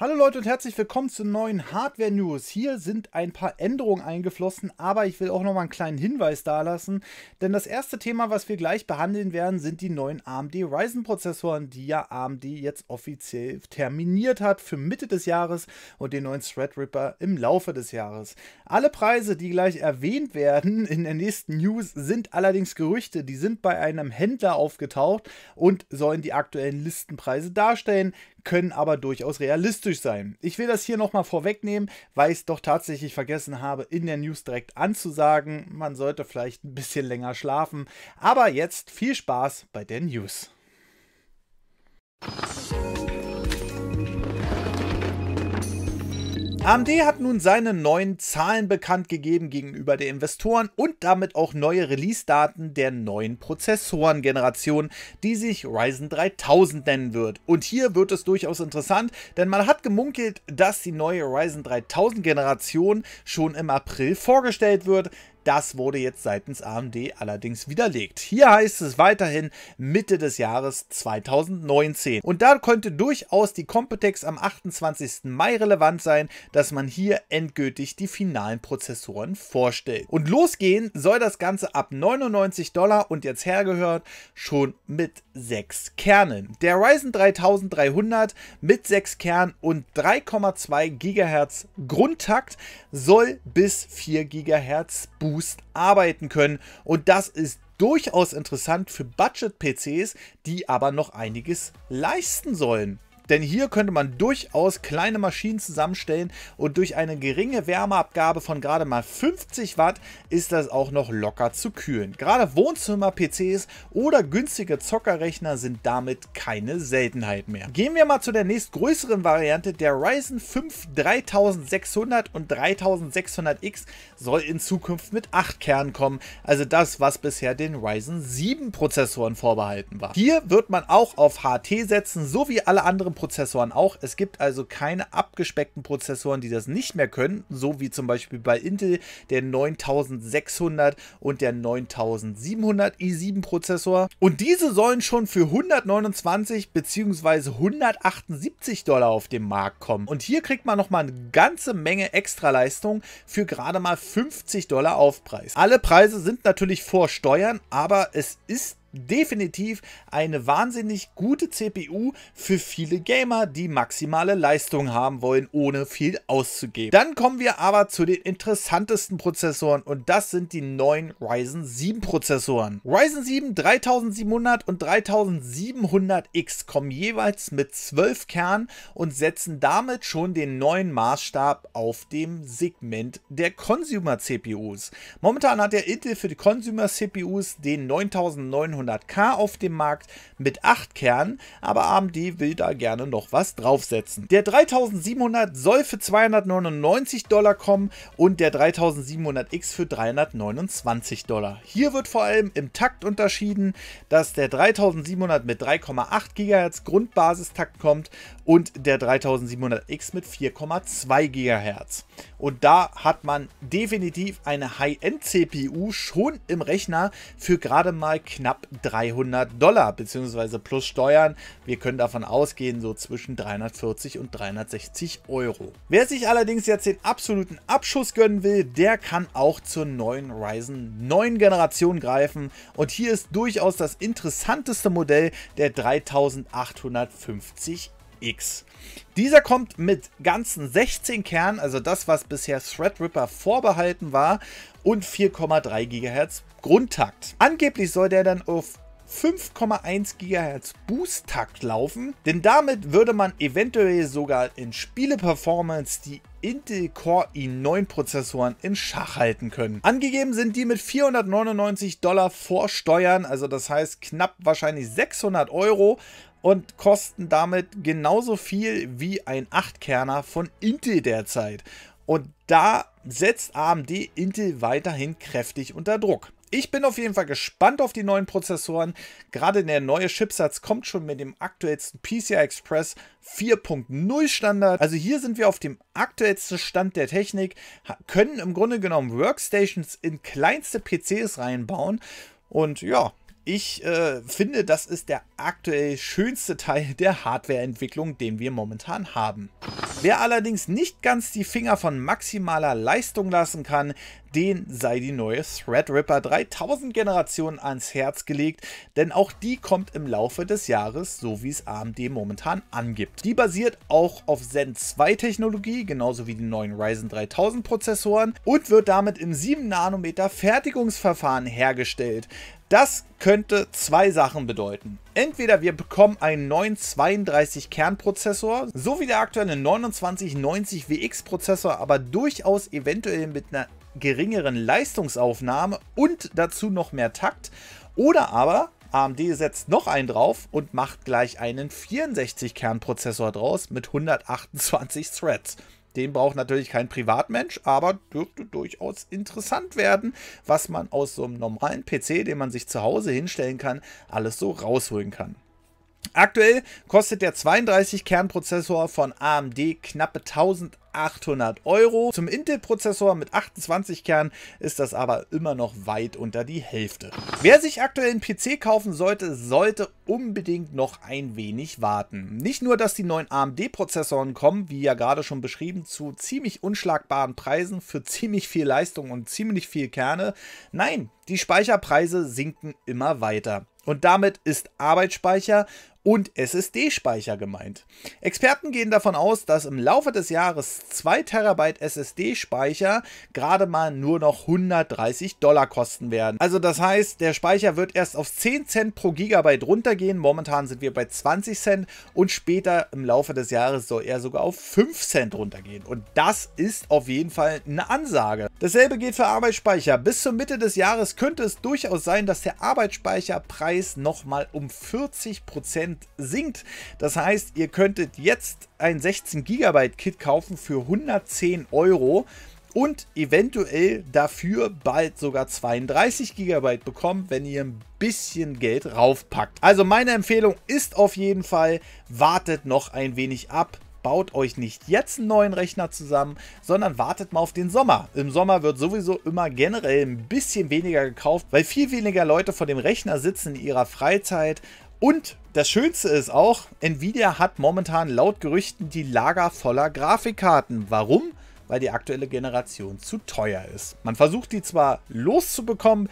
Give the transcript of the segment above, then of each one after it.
Hallo Leute und herzlich willkommen zu neuen Hardware News. Hier sind ein paar Änderungen eingeflossen, aber ich will auch noch mal einen kleinen Hinweis dalassen, denn das erste Thema, was wir gleich behandeln werden, sind die neuen AMD Ryzen Prozessoren, die ja AMD jetzt offiziell terminiert hat für Mitte des Jahres und den neuen Threadripper im Laufe des Jahres. Alle Preise, die gleich erwähnt werden in der nächsten News, sind allerdings Gerüchte, die sind bei einem Händler aufgetaucht und sollen die aktuellen Listenpreise darstellen können aber durchaus realistisch sein. Ich will das hier nochmal vorwegnehmen, weil ich es doch tatsächlich vergessen habe, in der News direkt anzusagen. Man sollte vielleicht ein bisschen länger schlafen. Aber jetzt viel Spaß bei der News. AMD hat nun seine neuen Zahlen bekannt gegeben gegenüber der Investoren und damit auch neue Release-Daten der neuen Prozessorengeneration, die sich Ryzen 3000 nennen wird. Und hier wird es durchaus interessant, denn man hat gemunkelt, dass die neue Ryzen 3000 Generation schon im April vorgestellt wird. Das wurde jetzt seitens AMD allerdings widerlegt. Hier heißt es weiterhin Mitte des Jahres 2019. Und da könnte durchaus die Computex am 28. Mai relevant sein, dass man hier endgültig die finalen Prozessoren vorstellt. Und losgehen soll das Ganze ab 99 Dollar und jetzt hergehört schon mit 6 Kernen. Der Ryzen 3300 mit 6 Kernen und 3,2 GHz Grundtakt soll bis 4 GHz boosten Boost arbeiten können. Und das ist durchaus interessant für Budget-PCs, die aber noch einiges leisten sollen. Denn hier könnte man durchaus kleine Maschinen zusammenstellen und durch eine geringe Wärmeabgabe von gerade mal 50 Watt ist das auch noch locker zu kühlen. Gerade Wohnzimmer-PCs oder günstige Zockerrechner sind damit keine Seltenheit mehr. Gehen wir mal zu der nächstgrößeren Variante. Der Ryzen 5 3600 und 3600X soll in Zukunft mit 8 Kernen kommen. Also das, was bisher den Ryzen 7 Prozessoren vorbehalten war. Hier wird man auch auf HT setzen, so wie alle anderen Prozessoren auch. Es gibt also keine abgespeckten Prozessoren, die das nicht mehr können, so wie zum Beispiel bei Intel der 9600 und der 9700 i7 Prozessor. Und diese sollen schon für 129 bzw. 178 Dollar auf den Markt kommen. Und hier kriegt man nochmal eine ganze Menge Extraleistung für gerade mal 50 Dollar Aufpreis. Alle Preise sind natürlich vor Steuern, aber es ist definitiv eine wahnsinnig gute CPU für viele Gamer, die maximale Leistung haben wollen, ohne viel auszugeben. Dann kommen wir aber zu den interessantesten Prozessoren und das sind die neuen Ryzen 7 Prozessoren. Ryzen 7 3700 und 3700X kommen jeweils mit 12 Kernen und setzen damit schon den neuen Maßstab auf dem Segment der Consumer CPUs. Momentan hat der Intel für die Consumer CPUs den 9900 900K auf dem Markt mit 8 Kernen, aber AMD will da gerne noch was draufsetzen. Der 3700 soll für 299 Dollar kommen und der 3700X für 329 Dollar. Hier wird vor allem im Takt unterschieden, dass der 3700 mit 3,8 GHz Grundbasistakt kommt und der 3700X mit 4,2 GHz. Und da hat man definitiv eine High-End-CPU schon im Rechner für gerade mal knapp 300 Dollar, bzw. plus Steuern. Wir können davon ausgehen, so zwischen 340 und 360 Euro. Wer sich allerdings jetzt den absoluten Abschuss gönnen will, der kann auch zur neuen Ryzen 9 Generation greifen. Und hier ist durchaus das interessanteste Modell der 3850X. Dieser kommt mit ganzen 16 Kernen, also das, was bisher Threadripper vorbehalten war, und 4,3 GHz Grundtakt. Angeblich soll der dann auf 5,1 GHz Boost-Takt laufen, denn damit würde man eventuell sogar in Spiele-Performance die Intel Core i9 Prozessoren in Schach halten können. Angegeben sind die mit 499 Dollar vor Steuern, also das heißt knapp wahrscheinlich 600 Euro und kosten damit genauso viel wie ein 8-Kerner von Intel derzeit. Und da setzt AMD Intel weiterhin kräftig unter Druck. Ich bin auf jeden Fall gespannt auf die neuen Prozessoren. Gerade der neue Chipsatz kommt schon mit dem aktuellsten PCI Express 4.0 Standard. Also hier sind wir auf dem aktuellsten Stand der Technik, können im Grunde genommen Workstations in kleinste PCs reinbauen. Und ja, ich äh, finde, das ist der aktuell schönste Teil der Hardwareentwicklung, den wir momentan haben. Wer allerdings nicht ganz die Finger von maximaler Leistung lassen kann, den sei die neue Threadripper 3000 Generation ans Herz gelegt, denn auch die kommt im Laufe des Jahres, so wie es AMD momentan angibt. Die basiert auch auf Zen 2 Technologie, genauso wie die neuen Ryzen 3000 Prozessoren und wird damit im 7 Nanometer Fertigungsverfahren hergestellt. Das könnte zwei Sachen bedeuten. Entweder wir bekommen einen neuen 32 Kernprozessor, so wie der aktuelle 2990 WX Prozessor, aber durchaus eventuell mit einer geringeren Leistungsaufnahme und dazu noch mehr Takt. Oder aber AMD setzt noch einen drauf und macht gleich einen 64 Kernprozessor draus mit 128 Threads. Den braucht natürlich kein Privatmensch, aber dürfte durchaus interessant werden, was man aus so einem normalen PC, den man sich zu Hause hinstellen kann, alles so rausholen kann. Aktuell kostet der 32 kernprozessor von AMD knappe 1000 800 Euro. Zum Intel-Prozessor mit 28 Kernen ist das aber immer noch weit unter die Hälfte. Wer sich aktuell einen PC kaufen sollte, sollte unbedingt noch ein wenig warten. Nicht nur, dass die neuen AMD-Prozessoren kommen, wie ja gerade schon beschrieben, zu ziemlich unschlagbaren Preisen für ziemlich viel Leistung und ziemlich viel Kerne. Nein, die Speicherpreise sinken immer weiter. Und damit ist Arbeitsspeicher und SSD-Speicher gemeint. Experten gehen davon aus, dass im Laufe des Jahres 2 Terabyte SSD-Speicher gerade mal nur noch 130 Dollar kosten werden. Also das heißt, der Speicher wird erst auf 10 Cent pro Gigabyte runtergehen. Momentan sind wir bei 20 Cent und später im Laufe des Jahres soll er sogar auf 5 Cent runtergehen. Und das ist auf jeden Fall eine Ansage. Dasselbe geht für Arbeitsspeicher. Bis zur Mitte des Jahres könnte es durchaus sein, dass der Arbeitsspeicherpreis nochmal um 40% Prozent sinkt. Das heißt, ihr könntet jetzt ein 16 GB Kit kaufen für 110 Euro und eventuell dafür bald sogar 32 GB bekommen, wenn ihr ein bisschen Geld raufpackt. Also meine Empfehlung ist auf jeden Fall, wartet noch ein wenig ab. Baut euch nicht jetzt einen neuen Rechner zusammen, sondern wartet mal auf den Sommer. Im Sommer wird sowieso immer generell ein bisschen weniger gekauft, weil viel weniger Leute vor dem Rechner sitzen in ihrer Freizeit und das Schönste ist auch, Nvidia hat momentan laut Gerüchten die Lager voller Grafikkarten. Warum? Weil die aktuelle Generation zu teuer ist. Man versucht die zwar loszubekommen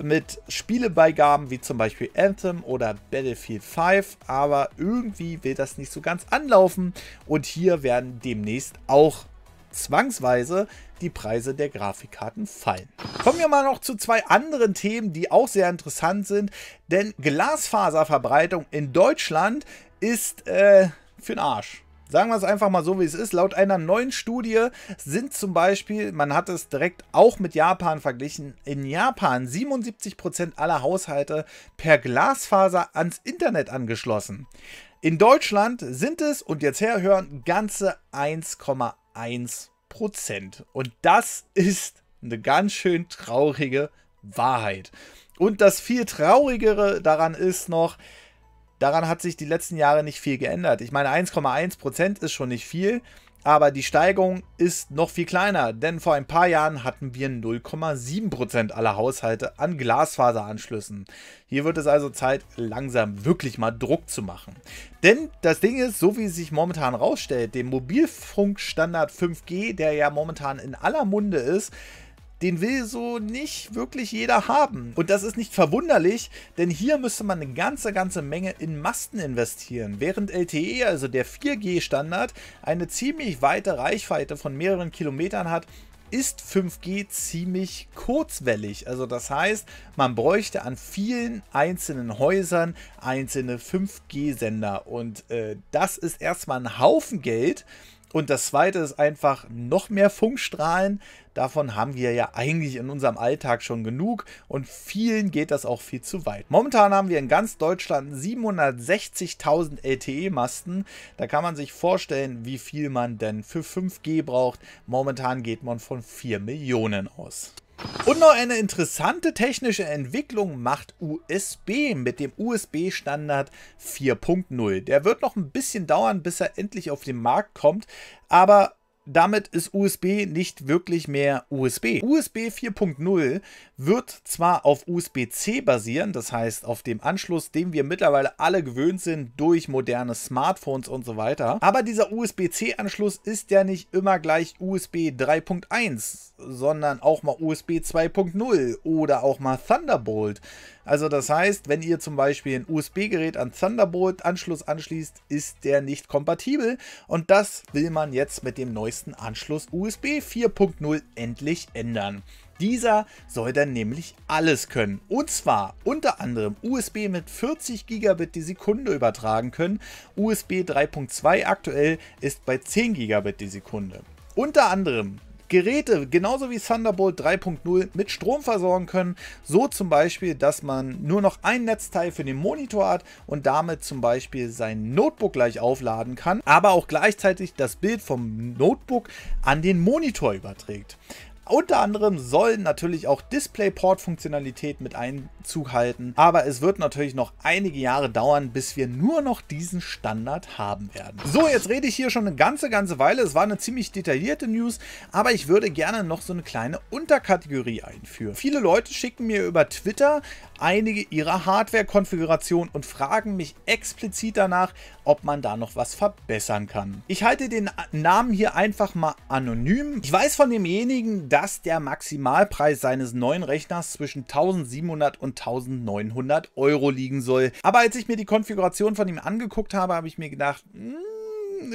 mit Spielebeigaben wie zum Beispiel Anthem oder Battlefield 5, aber irgendwie will das nicht so ganz anlaufen und hier werden demnächst auch zwangsweise die Preise der Grafikkarten fallen. Kommen wir mal noch zu zwei anderen Themen, die auch sehr interessant sind, denn Glasfaserverbreitung in Deutschland ist äh, für den Arsch. Sagen wir es einfach mal so, wie es ist. Laut einer neuen Studie sind zum Beispiel, man hat es direkt auch mit Japan verglichen, in Japan 77% aller Haushalte per Glasfaser ans Internet angeschlossen. In Deutschland sind es, und jetzt herhören, ganze 1,8 1%. Und das ist eine ganz schön traurige Wahrheit. Und das viel traurigere daran ist noch, daran hat sich die letzten Jahre nicht viel geändert. Ich meine, 1,1% ist schon nicht viel, aber die Steigerung ist noch viel kleiner, denn vor ein paar Jahren hatten wir 0,7% aller Haushalte an Glasfaseranschlüssen. Hier wird es also Zeit, langsam wirklich mal Druck zu machen. Denn das Ding ist, so wie es sich momentan rausstellt, dem Mobilfunkstandard 5G, der ja momentan in aller Munde ist, den will so nicht wirklich jeder haben. Und das ist nicht verwunderlich, denn hier müsste man eine ganze, ganze Menge in Masten investieren. Während LTE, also der 4G-Standard, eine ziemlich weite Reichweite von mehreren Kilometern hat, ist 5G ziemlich kurzwellig. Also das heißt, man bräuchte an vielen einzelnen Häusern einzelne 5G-Sender. Und äh, das ist erstmal ein Haufen Geld, und das zweite ist einfach noch mehr Funkstrahlen. Davon haben wir ja eigentlich in unserem Alltag schon genug und vielen geht das auch viel zu weit. Momentan haben wir in ganz Deutschland 760.000 LTE-Masten. Da kann man sich vorstellen, wie viel man denn für 5G braucht. Momentan geht man von 4 Millionen aus. Und noch eine interessante technische Entwicklung macht USB mit dem USB-Standard 4.0. Der wird noch ein bisschen dauern, bis er endlich auf den Markt kommt, aber damit ist USB nicht wirklich mehr USB. USB 4.0 wird zwar auf USB-C basieren, das heißt auf dem Anschluss, dem wir mittlerweile alle gewöhnt sind durch moderne Smartphones und so weiter, aber dieser USB-C-Anschluss ist ja nicht immer gleich USB 3.1, sondern auch mal USB 2.0 oder auch mal Thunderbolt. Also das heißt, wenn ihr zum Beispiel ein USB-Gerät an Thunderbolt-Anschluss anschließt, ist der nicht kompatibel. Und das will man jetzt mit dem neuesten Anschluss USB 4.0 endlich ändern. Dieser soll dann nämlich alles können. Und zwar unter anderem USB mit 40 Gigabit die Sekunde übertragen können. USB 3.2 aktuell ist bei 10 Gigabit die Sekunde. Unter anderem Geräte genauso wie Thunderbolt 3.0 mit Strom versorgen können. So zum Beispiel, dass man nur noch ein Netzteil für den Monitor hat und damit zum Beispiel sein Notebook gleich aufladen kann, aber auch gleichzeitig das Bild vom Notebook an den Monitor überträgt. Unter anderem soll natürlich auch DisplayPort-Funktionalität mit Einzug halten, aber es wird natürlich noch einige Jahre dauern, bis wir nur noch diesen Standard haben werden. So, jetzt rede ich hier schon eine ganze, ganze Weile. Es war eine ziemlich detaillierte News, aber ich würde gerne noch so eine kleine Unterkategorie einführen. Viele Leute schicken mir über Twitter einige ihrer Hardware-Konfiguration und fragen mich explizit danach, ob man da noch was verbessern kann. Ich halte den Namen hier einfach mal anonym. Ich weiß von demjenigen, dass der Maximalpreis seines neuen Rechners zwischen 1700 und 1900 Euro liegen soll. Aber als ich mir die Konfiguration von ihm angeguckt habe, habe ich mir gedacht, mh, hm,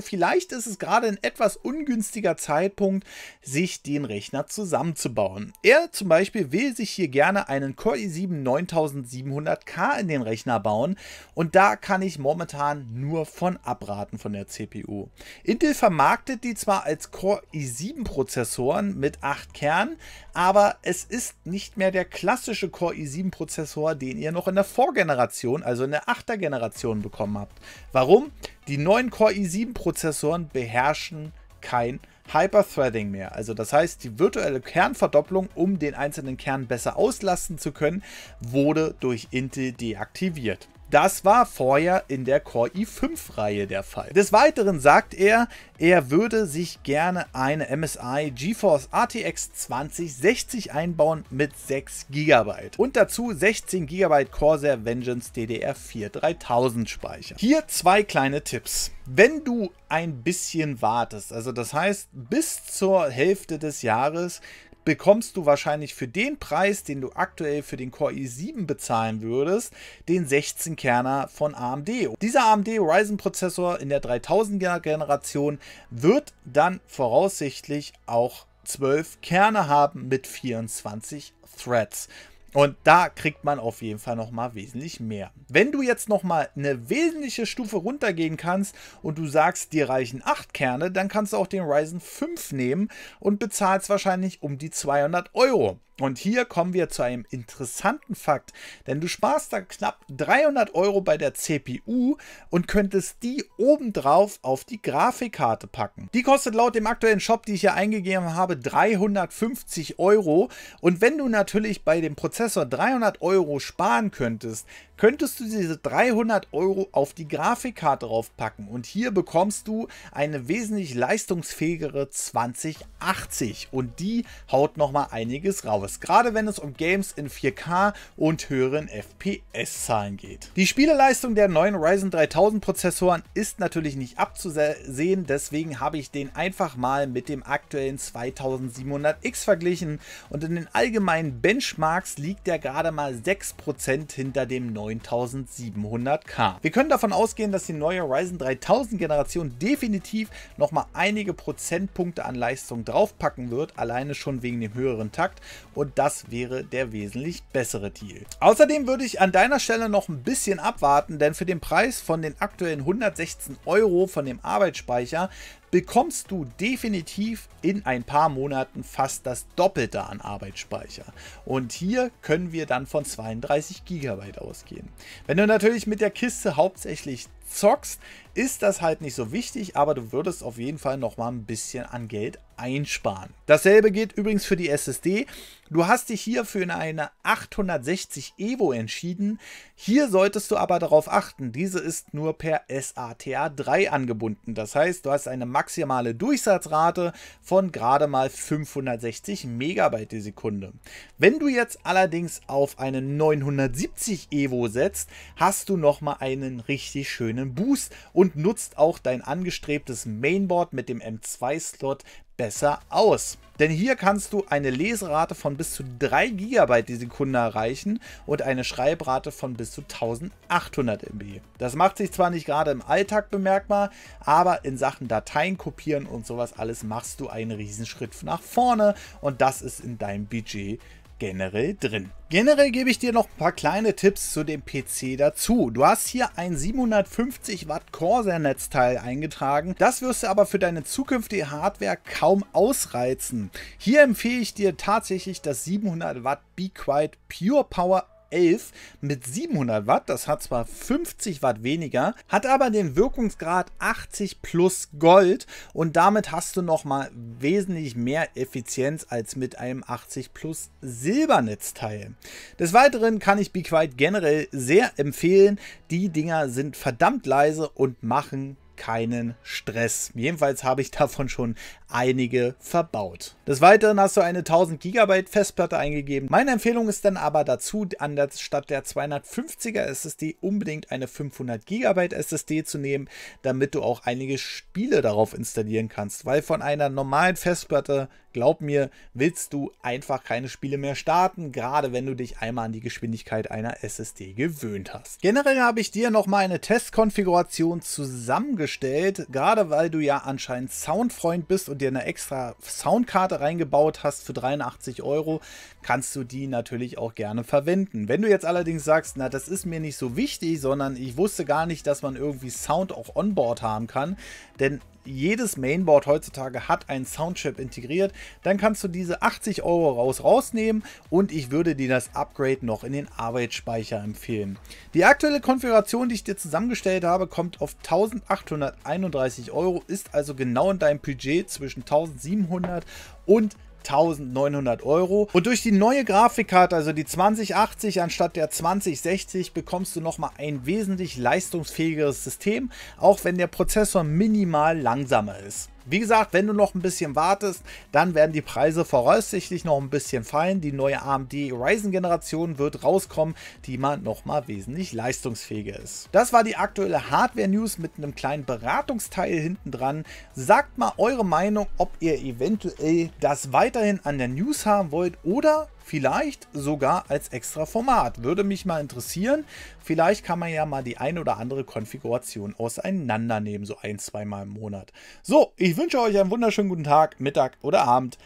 vielleicht ist es gerade ein etwas ungünstiger Zeitpunkt, sich den Rechner zusammenzubauen. Er zum Beispiel will sich hier gerne einen Core i7 9700K in den Rechner bauen und da kann ich momentan nur von abraten von der CPU. Intel vermarktet die zwar als Core i7 Prozessoren mit 8 Kernen, aber es ist nicht mehr der klassische Core i7 Prozessor, den ihr noch in der Vorgeneration, also in der 8er Generation bekommen habt. Warum? Die neuen Core i7-Prozessoren beherrschen kein Hyperthreading mehr. Also das heißt, die virtuelle Kernverdopplung, um den einzelnen Kern besser auslasten zu können, wurde durch Intel deaktiviert. Das war vorher in der Core i5-Reihe der Fall. Des Weiteren sagt er, er würde sich gerne eine MSI GeForce RTX 2060 einbauen mit 6 GB und dazu 16 GB Corsair Vengeance DDR4 3000 Speicher. Hier zwei kleine Tipps. Wenn du ein bisschen wartest, also das heißt bis zur Hälfte des Jahres, bekommst du wahrscheinlich für den Preis, den du aktuell für den Core i7 bezahlen würdest, den 16-Kerner von AMD. Dieser AMD Ryzen Prozessor in der 3000er Generation wird dann voraussichtlich auch 12 Kerne haben mit 24 Threads. Und da kriegt man auf jeden Fall nochmal wesentlich mehr. Wenn du jetzt nochmal eine wesentliche Stufe runtergehen kannst und du sagst, dir reichen 8 Kerne, dann kannst du auch den Ryzen 5 nehmen und bezahlst wahrscheinlich um die 200 Euro. Und hier kommen wir zu einem interessanten Fakt, denn du sparst da knapp 300 Euro bei der CPU und könntest die obendrauf auf die Grafikkarte packen. Die kostet laut dem aktuellen Shop, die ich hier eingegeben habe, 350 Euro. Und wenn du natürlich bei dem Prozess Prozessor 300 Euro sparen könntest, könntest du diese 300 Euro auf die Grafikkarte draufpacken und hier bekommst du eine wesentlich leistungsfähigere 2080 und die haut nochmal einiges raus, gerade wenn es um Games in 4K und höheren FPS-Zahlen geht. Die Spieleleistung der neuen Ryzen 3000 Prozessoren ist natürlich nicht abzusehen, deswegen habe ich den einfach mal mit dem aktuellen 2700X verglichen und in den allgemeinen Benchmarks liegt liegt er gerade mal 6% hinter dem 9700K. Wir können davon ausgehen, dass die neue Ryzen 3000 Generation definitiv nochmal einige Prozentpunkte an Leistung draufpacken wird, alleine schon wegen dem höheren Takt und das wäre der wesentlich bessere Deal. Außerdem würde ich an deiner Stelle noch ein bisschen abwarten, denn für den Preis von den aktuellen 116 Euro von dem Arbeitsspeicher bekommst du definitiv in ein paar Monaten fast das Doppelte an Arbeitsspeicher. Und hier können wir dann von 32 GB ausgehen. Wenn du natürlich mit der Kiste hauptsächlich zockst, ist das halt nicht so wichtig, aber du würdest auf jeden Fall nochmal ein bisschen an Geld einsparen. Dasselbe geht übrigens für die SSD. Du hast dich hier für eine 860 Evo entschieden. Hier solltest du aber darauf achten, diese ist nur per SATA 3 angebunden. Das heißt, du hast eine maximale Durchsatzrate von gerade mal 560 Megabyte die Sekunde. Wenn du jetzt allerdings auf eine 970 Evo setzt, hast du nochmal einen richtig schönen einen Boost und nutzt auch dein angestrebtes Mainboard mit dem M2-Slot besser aus. Denn hier kannst du eine Leserate von bis zu 3 GB die Sekunde erreichen und eine Schreibrate von bis zu 1800 MB. Das macht sich zwar nicht gerade im Alltag bemerkbar, aber in Sachen Dateien kopieren und sowas alles machst du einen Riesenschritt nach vorne und das ist in deinem Budget generell drin. Generell gebe ich dir noch ein paar kleine Tipps zu dem PC dazu. Du hast hier ein 750 Watt Corsair Netzteil eingetragen. Das wirst du aber für deine zukünftige Hardware kaum ausreizen. Hier empfehle ich dir tatsächlich das 700 Watt Be Quiet Pure Power 11 mit 700 Watt. Das hat zwar 50 Watt weniger, hat aber den Wirkungsgrad 80 plus Gold und damit hast du nochmal wesentlich mehr Effizienz als mit einem 80 plus Silbernetzteil. Des Weiteren kann ich BeQuiet generell sehr empfehlen. Die Dinger sind verdammt leise und machen keinen Stress. Jedenfalls habe ich davon schon einige verbaut. Des Weiteren hast du eine 1000 GB Festplatte eingegeben. Meine Empfehlung ist dann aber dazu, anstatt der 250er SSD unbedingt eine 500 GB SSD zu nehmen, damit du auch einige Spiele darauf installieren kannst, weil von einer normalen Festplatte Glaub mir, willst du einfach keine Spiele mehr starten, gerade wenn du dich einmal an die Geschwindigkeit einer SSD gewöhnt hast. Generell habe ich dir nochmal eine Testkonfiguration zusammengestellt, gerade weil du ja anscheinend Soundfreund bist und dir eine extra Soundkarte reingebaut hast für 83 Euro, kannst du die natürlich auch gerne verwenden. Wenn du jetzt allerdings sagst, na das ist mir nicht so wichtig, sondern ich wusste gar nicht, dass man irgendwie Sound auch onboard haben kann, denn jedes Mainboard heutzutage hat einen Soundchip integriert, dann kannst du diese 80 Euro raus rausnehmen und ich würde dir das Upgrade noch in den Arbeitsspeicher empfehlen. Die aktuelle Konfiguration, die ich dir zusammengestellt habe, kommt auf 1831 Euro, ist also genau in deinem Budget zwischen 1700 und 1900 Euro. Und durch die neue Grafikkarte, also die 2080 anstatt der 2060, bekommst du nochmal ein wesentlich leistungsfähigeres System, auch wenn der Prozessor minimal langsamer ist. Wie gesagt, wenn du noch ein bisschen wartest, dann werden die Preise voraussichtlich noch ein bisschen fallen. Die neue AMD Ryzen-Generation wird rauskommen, die man nochmal wesentlich leistungsfähiger ist. Das war die aktuelle Hardware-News mit einem kleinen Beratungsteil hinten dran. Sagt mal eure Meinung, ob ihr eventuell das weiterhin an der News haben wollt oder Vielleicht sogar als extra Format. Würde mich mal interessieren. Vielleicht kann man ja mal die ein oder andere Konfiguration auseinandernehmen, so ein, zweimal im Monat. So, ich wünsche euch einen wunderschönen guten Tag, Mittag oder Abend.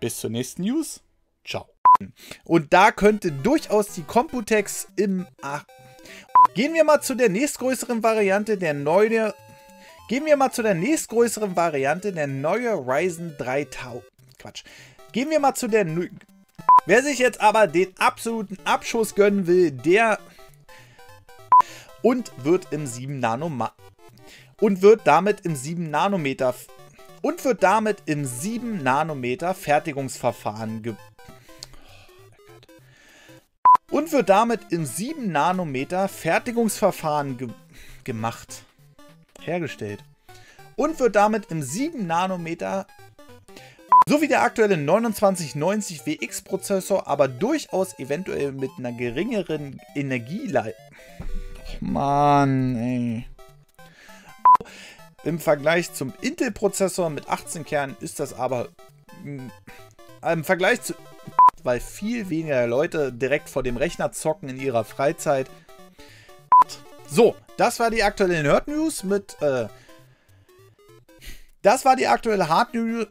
Bis zur nächsten News. Ciao. Und da könnte durchaus die Computex im... Ach, gehen wir mal zu der nächstgrößeren Variante, der neue... Gehen wir mal zu der nächstgrößeren Variante, der neue Ryzen 3000... Quatsch. Gehen wir mal zu der... Wer sich jetzt aber den absoluten Abschuss gönnen will, der und wird im 7 Nanometer und wird damit im 7 Nanometer und wird damit im 7 Nanometer Fertigungsverfahren ge und wird damit im 7 Nanometer Fertigungsverfahren ge gemacht hergestellt und wird damit im 7 Nanometer sowie der aktuelle 2990 WX Prozessor, aber durchaus eventuell mit einer geringeren Energieleistung. Mann, ey. Im Vergleich zum Intel-Prozessor mit 18 Kernen ist das aber hm, im Vergleich zu, weil viel weniger Leute direkt vor dem Rechner zocken in ihrer Freizeit. So, das war die aktuelle Nerd News mit, äh, das war die aktuelle Hard News.